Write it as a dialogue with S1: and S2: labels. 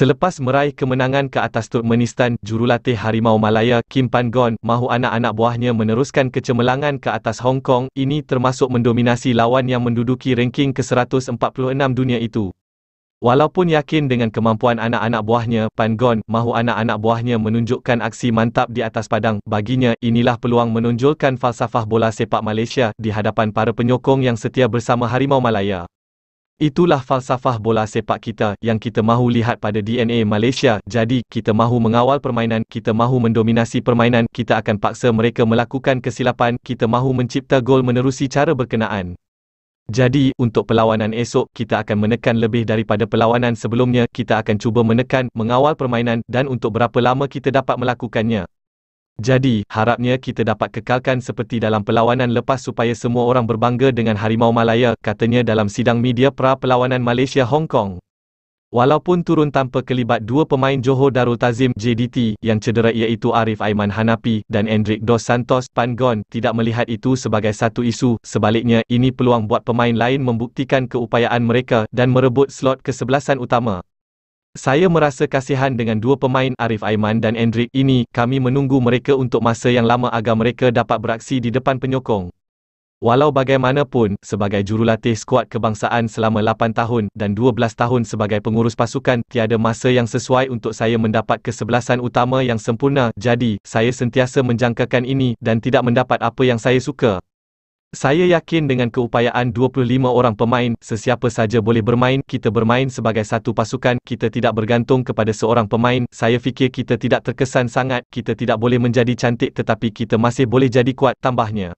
S1: Selepas meraih kemenangan ke atas Turkmenistan, jurulatih Harimau Malaya Kim Pan-gon mahu anak-anak buahnya meneruskan kecemerlangan ke atas Hong Kong, ini termasuk mendominasi lawan yang menduduki ranking ke-146 dunia itu. Walaupun yakin dengan kemampuan anak-anak buahnya, Pan-gon mahu anak-anak buahnya menunjukkan aksi mantap di atas padang. Baginya, inilah peluang menonjolkan falsafah bola sepak Malaysia di hadapan para penyokong yang setia bersama Harimau Malaya. Itulah falsafah bola sepak kita yang kita mahu lihat pada DNA Malaysia. Jadi, kita mahu mengawal permainan, kita mahu mendominasi permainan, kita akan paksa mereka melakukan kesilapan, kita mahu mencipta gol menerusi cara berkenaan. Jadi, untuk perlawanan esok, kita akan menekan lebih daripada perlawanan sebelumnya, kita akan cuba menekan, mengawal permainan dan untuk berapa lama kita dapat melakukannya. Jadi, harapnya kita dapat kekalkan seperti dalam perlawanan lepas supaya semua orang berbangga dengan Harimau Malaya, katanya dalam sidang media pra-perlawanan Malaysia-Hong Kong. Walaupun turun tanpa kelibat dua pemain Johor Darul Tazim JDT yang cedera iaitu Arif Aiman Hanapi dan Endrik Dos Santos Pangon tidak melihat itu sebagai satu isu, sebaliknya ini peluang buat pemain lain membuktikan keupayaan mereka dan merebut slot kesebelasan utama. Saya merasa kasihan dengan dua pemain Arif Aiman dan Endrik ini. Kami menunggu mereka untuk masa yang lama agar mereka dapat beraksi di depan penyokong. Walau bagaimanapun, sebagai jurulatih skuad kebangsaan selama 8 tahun dan 12 tahun sebagai pengurus pasukan, tiada masa yang sesuai untuk saya mendapat kesebelasan utama yang sempurna. Jadi, saya sentiasa menjangkakan ini dan tidak mendapat apa yang saya suka. Saya yakin dengan keupayaan 25 orang pemain, sesiapa saja boleh bermain, kita bermain sebagai satu pasukan, kita tidak bergantung kepada seorang pemain, saya fikir kita tidak terkesan sangat, kita tidak boleh menjadi cantik tetapi kita masih boleh jadi kuat, tambahnya.